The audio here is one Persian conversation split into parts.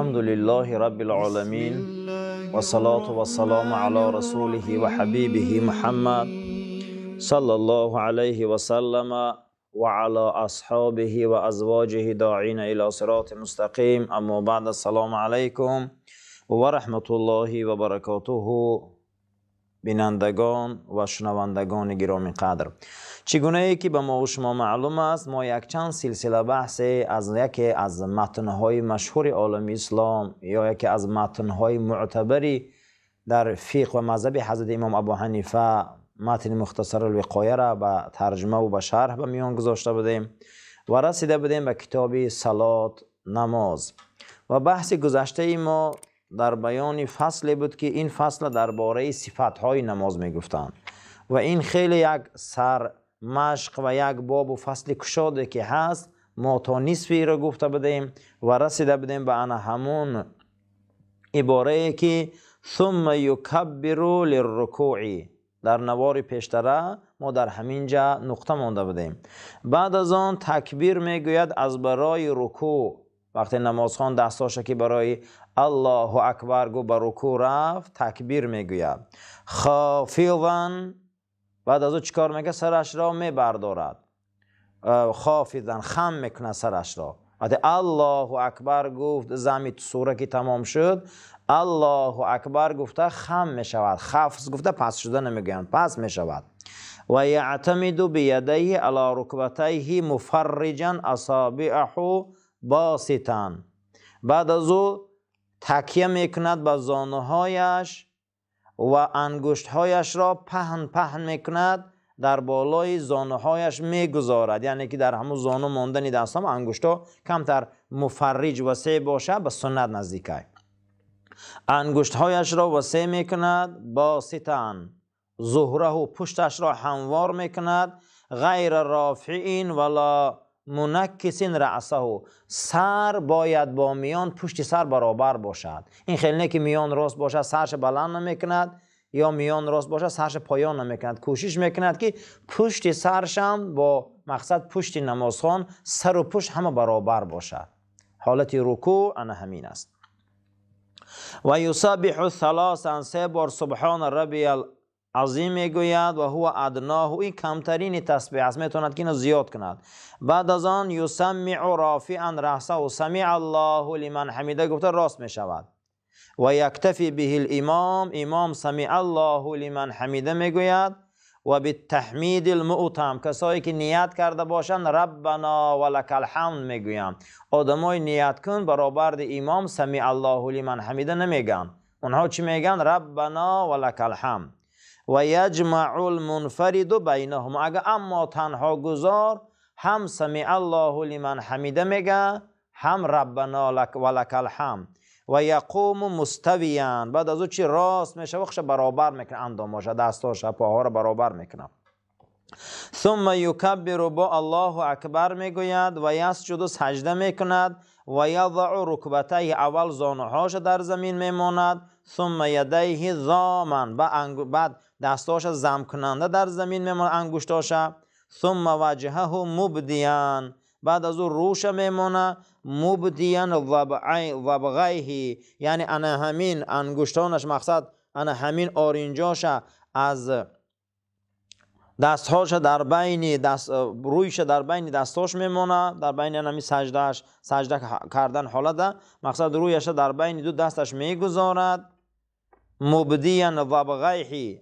الحمد لله رب العالمين والصلاة والسلام على رسوله وحبيبه محمد صلى الله عليه وسلم وعلى أصحابه وأزواجه داعين إلى صراط مستقيم أما بعد السلام عليكم ورحمة الله وبركاته بنندگان وشنواندگان گرام قدر چگونه ای که به ما و شما معلوم است ما یک چند سلسله بحث از یکی از متنهای مشهور عالم اسلام یا یکی از متنهای معتبری در فیق و مذهب حضرت امام ابو حنیفه متن مختصر الوقایه را به ترجمه و به شرح به میان گذاشته بودیم و رسیده بودیم به کتاب سلات نماز و بحث گذشته ما در بیان فصل بود که این فصل درباره صفات های نماز میگفتند و این خیلی یک سر مشق و یک باب و فصل کشاده که هست ما تا نصفی را گفته بدیم و رسیده بدهیم به انا همون عباره که ثم رو للرکوعی در نوار پیشتره ما در همین جا نقطه مانده بدهیم بعد از آن تکبیر میگوید از برای رکوع وقتی نماز خان دستاشه که برای الله اکبر گو به رکوع رفت تکبیر میگوید خافضا بعد از او چیکار میکنه سرش را میبردارد خافیدن خم میکنه سرش را بعد الله اکبر گفت زمین سوره که تمام شد الله اکبر گفته خم میشود خفز گفته پس شده نمیگویند پس میشود و یعتمد بیده علی رکبتیه مفرجا اصابعه باسیتن بعد از او تکیه میکند به زانوهایش و انگشتهایش را پهن پهن میکند در بالای زانوهایش میگذارد یعنی که در همون زانو ماندنی دست هم کم کمتر مفرج وسیع باشه به سنت نزدیکای انگشتهایش را وسیع میکند باسطن ظهره و پشتش را هموار میکند غیر رافعین ولا منکسین رعسه سر باید با میان پشت سر برابر باشد این خیلی نه که میان راست باشد سرش بلند نمیکند یا میان راست باشد سرش پایان نمیکند کوشش میکند که پشت سرشم با مقصد پشت نمازخان سر و پشت همه برابر باشد حالت رکوع انا همین است و یسبح ثلاثا سه بار سبحان ربی عظیم میگوید و هو ادناه این کمترین تسبیح است میتوند که اینو زیاد کند بعد از آن یسمع رافعا رحسه و سمع الله لمن حمیده گفته راست میشود و یکتفی به الامام امام سمع الله لمن حمیده میگوید و به تحمید المعتم کسایی که نیت کرده باشند ربنا و لک الحمد میگویند آدمای نیت کن برابر امام سمع الله لمن حمیده نمیگن اونها چی میگن ربنا و لک الحمد و یجمع المنفرد بینهم اگر اما تنها گذار هم سمع الله لمن حمیده میگه هم ربنا لک و لک الحمد و یقوم مستویان بعد از او چی راست میشه وقش برابر میکنه انداماش دستاش پاها رو برابر میکنه ثم یکبر با الله اکبر میگوید و یسجد سجده میکند و یضع رکبته اول زانوهاش در زمین میماند ثم یدیه زامن بعد دستاش زم کننده در زمین میمونه انگشتاش ثم وجهه مبدیان بعد از او روش میمونه مبدیان وبغیه یعنی انا همین انگوشتانش مقصد انا همین آرینجاش از دستهاش در بین دست رویش در بین دستاش میمونه در بین نمی یعنی سجدهش سجده کردن حالت مقصد رویش در بین دو دستش میگذارد موبدیان و بغیحی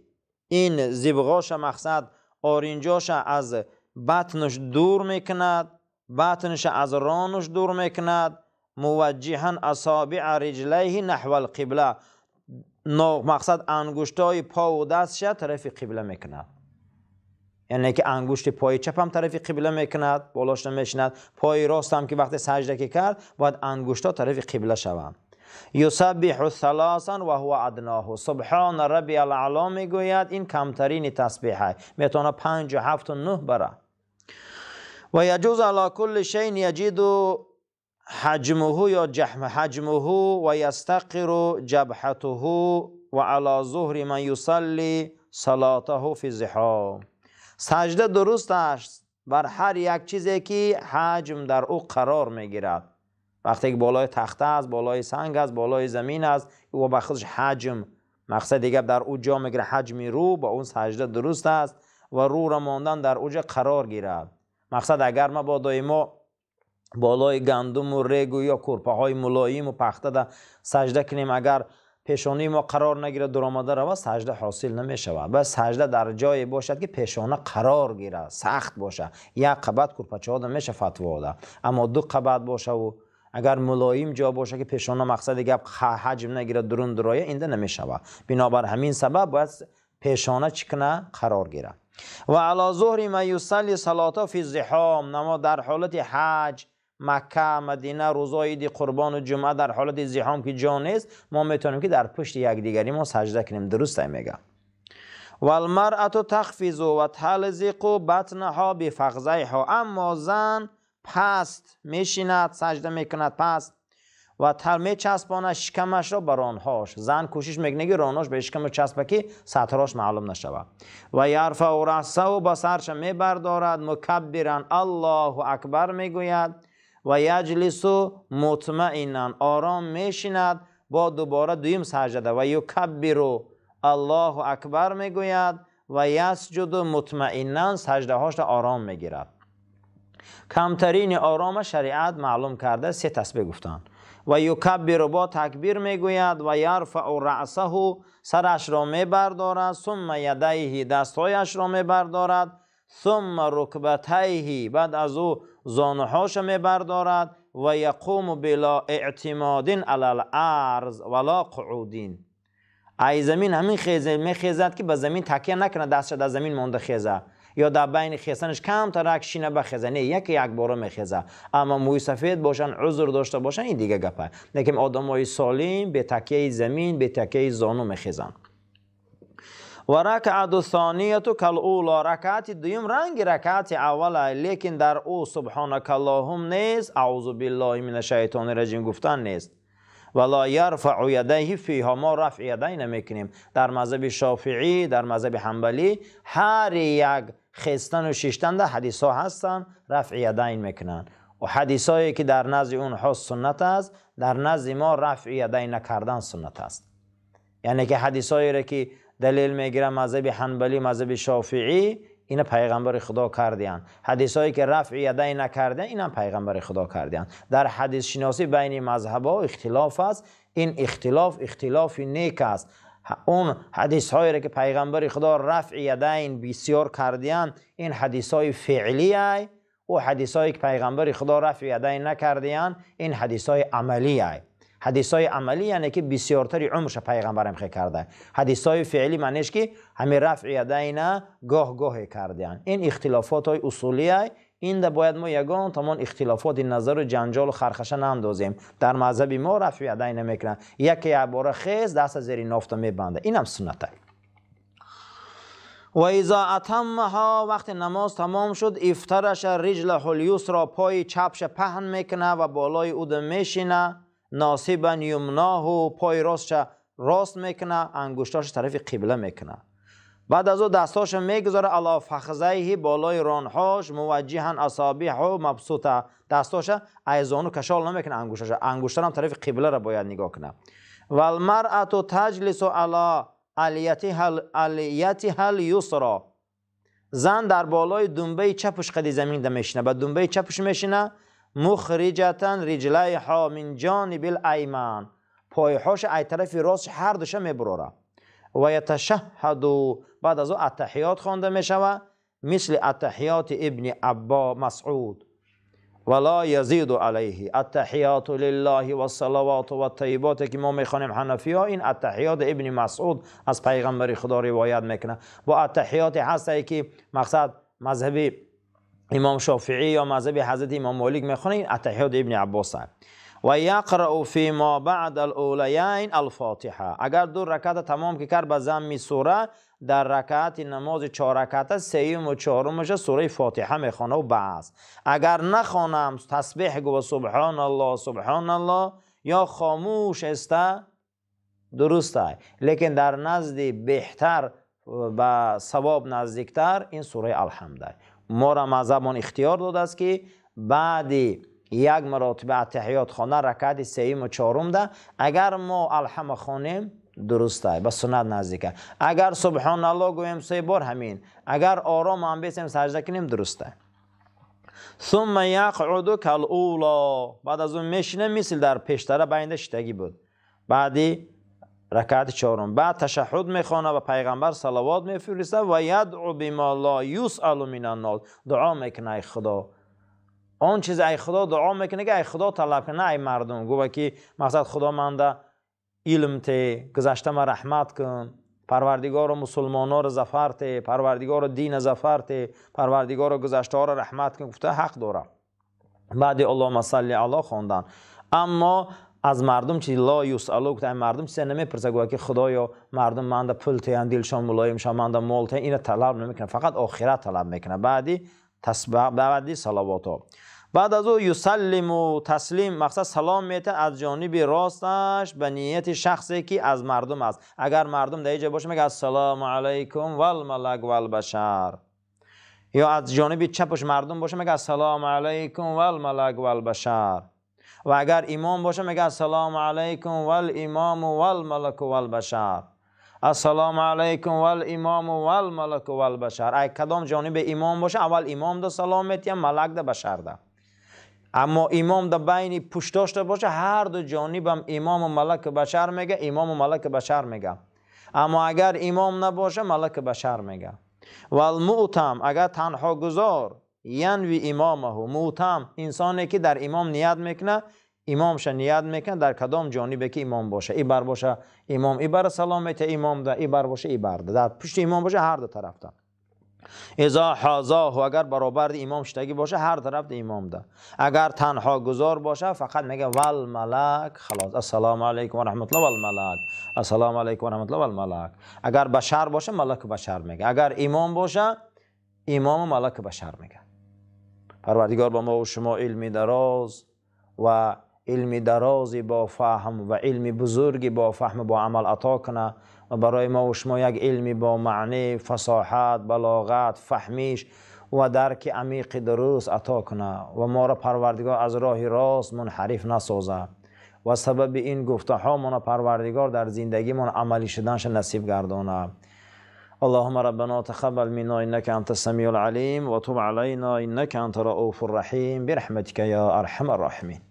این زبغاش مقصد آرینجاش از بطنش دور میکند بطنش از رانش دور میکند موجها اصابع رجلیه نحو القبله مقصد انگشتای پا و دستش طرف قبله میکند یعنی که انگشت پای چپ هم طرف قبله میکند بالاش نمیشند پای راست هم که وقتی سجده که کرد باید انگشتا طرف قبله شوند یسبح الثلاثا و هو ادناه سبحان ربی الاعلا میگوید این کمترین تسبیح است میتونه پنج و هفت و نه بره و یجوز علی کل شین یجید حجمه یا جحم حجمه و یستقر جبهته و علی ظهر من یصلی صلاته فی زحام سجده درست است بر هر یک چیزی که حجم در او قرار میگیرد وقتی که بالای تخته است بالای سنگ است بالای زمین است او به خودش حجم مقصد دیگه در اوجا میگیره حجم رو با اون سجده درست است و رو را ماندن در اوج قرار گیرد مقصد اگر ما با ما بالای گندم و رگ و یا کرپه های ملایم و پخته در سجده کنیم اگر پیشانی ما قرار نگیرد در آمده روا سجده حاصل نمیشود بس سجده در جایی باشد که پیشانه قرار گیرد سخت باشد یک قبط کرپچه ها میشه فتوا اما دو قبط باشد و اگر ملایم جا باشه که پیشانه مقصد گپ حجم نگیره درون درایه اینده نمیشوه بنابر همین سبب باید پیشانه چکنه قرار گیره و علا ظهر ما یصلی صلاتا فی زحام نما در حالت حج مکه مدینه روزای دی قربان و جمعه در حالت زحام که جا نیست ما میتونیم که در پشت یک دیگری ما سجده کنیم درست میگه. میگم المرأة تخفیز و تلزق بطنها بفخذیها اما زن پست میشیند سجده میکند پست و تل میچسباند شکمش را به رانهاش زن کوشش میکنه که رانهاش به شکم چسبه که سطراش معلوم نشود و یرفه و رسه و با سرش میبردارد مکبرن الله اکبر میگوید و یجلس و مطمئنا آرام میشیند با دوباره دویم سجده و یکبر الله اکبر میگوید و یسجد مطمئنن سجده هاش را آرام میگیرد کمترین آرام شریعت معلوم کرده سه تسبیح گفتند و یکبر با تکبیر میگوید و یرفع رأسه سرش را میبردارد ثم یدیه دستهایش را میبردارد ثم رکبتیه بعد از او زانوهاش میبردارد و یقوم بلا اعتماد علی الارض ولا قعودین ای زمین همین خیزه میخیزد که به زمین تکیه نکنه دستش در زمین مونده خیزه یا در بین خیسنش کم ترک شینه به خزنه یک یک بار میخیزه اما موی سفید باشن عذر داشته باشن این دیگه گپه لیکن آدمای سالم به تکیه زمین به تکیه زانو میخیزن و رکعت ثانیه کل اولا رکعت دویم رنگ رکعت اوله لیکن در او سبحانک اللهم نیست اعوذ بالله من شیطان رجیم گفتن نیست لا یرفع یدیه فیها ما رفع یدی نمیکنیم در مذهب شافعی در مذهب حنبلی هر یک خستن و شیشتن در حدیث ها هستن رفع یدین میکنن و حدیث هایی که در نزد حس سنت است در نزد ما رفع یدین نکردن سنت است یعنی که حدیث هایی را که دلیل میگیرن مذهب حنبلی مذهب شافعی اینا پیغمبر خدا کردیان حدیث هایی که رفع یدین نکردن اینا پیغمبر خدا کردیان در حدیث شناسی بین مذهب ها اختلاف است این اختلاف اختلافی نیک است اون حدیث هایی که پیغمبر خدا رفع یدین بسیار کردیان این حدیث های فعلی های و حدیث هایی که پیغمبر خدا رفع یدین نکردیان این حدیث های عملی های حدیث های عملی یعنی که بسیارتری عمرش پیغمبرم خیلی کرده حدیث های فعلی معنیش که همه رفع یدین گاه گاه کردیان این اختلافات های اصولی های این ده باید ما یگان تمام اختلافات نظر و جنجال و خرخشه ناندازیم در مذهب ما رفیع یدین نمیکنن یکی عباره خیز دست از زیر نافت میبنده اینم سنته و اذا ها وقت نماز تمام شد افترش رجل حلیوس را پای چپش پهن میکنه و بالای او میشینه ناصبا یمناه و پای راستش راست میکنه انگشتاش طرف قبله میکنه بعد از او دستاش میگذاره علا فخذه بالای رانهاش موجها اصابع و مبسوطه دستاش ایزانو کشال نمیکنه انگوشش انگوشتر هم طرف قبله را باید نگاه کنه و المرأت تجلس علا علیتی هل یسرا زن در بالای دنبه چپش قدی زمین ده میشینه به دنبه چپش میشینه مخرجتا رجلیها من جانب الایمن پایهاش ای طرف راست هر دوشه میبراره و بعد از او اتحیات خوانده می شود مثل اتحیات ابن عبا مسعود ولا یزید علیه التحیات لله و صلوات و طیبات که ما میخونیم حنفی ها این تحیات ابن مسعود از پیغمبر خدا روایت میکنه با اتحیات هسته که مقصد مذهبی امام شافعی یا مذهب حضرت امام مالک میخوانه این اتحیات ابن عباس و یقرأ فی ما بعد الاولیین الفاتحه اگر دو رکعت تمام که کرد به زم سوره در رکعت نماز چهار رکعت سیم و چهارمش سوره فاتحه میخوانه و بعض اگر نخوانم تسبیح گو سبحان الله سبحان الله یا خاموش است درسته لیکن در نزدی بهتر به ثواب نزدیکتر این سوره الحمده ما را مذهبان اختیار داده است که بعدی یک مراتبه اتحیات خانه رکعت سیم و چهارم ده اگر ما الحمه خانیم درست است به سنت نزدیک اگر سبحان الله گویم سه بار همین اگر آرام هم بیسیم سجده کنیم درست است ثم یقعد بعد از اون میشینه مثل در پیشتره بینده شتگی بود بعدی رکعت چهارم بعد تشهد میخوانه و پیغمبر صلوات میفرسته و یدعو بما لا یسأل من دعا میکنه خدا آن چیز ای خدا دعا میکنه که ای خدا طلب کنه ای مردم گوه که مقصد خدا منده علم ته گذشته ما رحمت کن پروردگار مسلمان رو زفر ته پروردگار دین زفر ته پروردگار گذشته را رحمت کن گفته حق داره بعدی الله صلی علی خواندن اما از مردم چی لا یسالو گفته مردم چیزی نمیپرسه گوه که خدایا مردم منده پل ته دلشان ملایم شان منده مال ته اینا طلب نمیکنه فقط آخرت طلب میکنه بعدی بعدی صلوات ها بعد از او یسلم و تسلیم مقصد سلام میتن از جانب راستش به نیت شخصی که از مردم است اگر مردم در اینجا باشه میگه السلام علیکم و الملک البشر یا از جانب چپش مردم باشه میگه السلام علیکم و الملک و البشر و اگر امام باشه میگه السلام علیکم و الامام و الملک و البشر السلام علیکم و الامام و الملک و البشر ای کدام جانب امام باشه اول امام ده سلام میتیم ملک ده بشر ده اما امام ده بین داشته باشه هر دو جانبم امام و ملک بشر میگه امام و ملک بشر میگه اما اگر امام نباشه ملک بشر میگه و المعتم اگر تنها گذار ینوی امامه معتم انسانی که در امام نیت میکنه امامش نیاد میکن در کدام جانبه که امام باشه ای بر باشه امام ای بر سلامت امام ده ای بر باشه ای بر ده در پشت امام باشه هر دو طرف ده اذا و اگر برابر امام شتگی باشه هر طرف امام ده اگر تنها گذار باشه فقط میگه وال ملک خلاص السلام علیکم و رحمت الله ول ملک السلام علیکم و رحمت الله ول اگر بشر باشه ملک بشر میگه اگر امام باشه امام ملک بشر میگه پروردگار با ما و شما علمی دراز و علم درازی با فهم و علم بزرگی با فهم با عمل عطا کنه و برای ما و شما یک علمی با معنی فصاحت بلاغت فهمیش و درک عمیق درست عطا کنه و ما را پروردگار از راه راست منحرف نسازه و سبب این گفته ها من پروردگار در زندگی من عملی شدنش نصیب گردانه اللهم ربنا تقبل منا انك انت السميع العليم وتب علينا انك انت الرؤوف الرحيم برحمتك يا ارحم الراحمين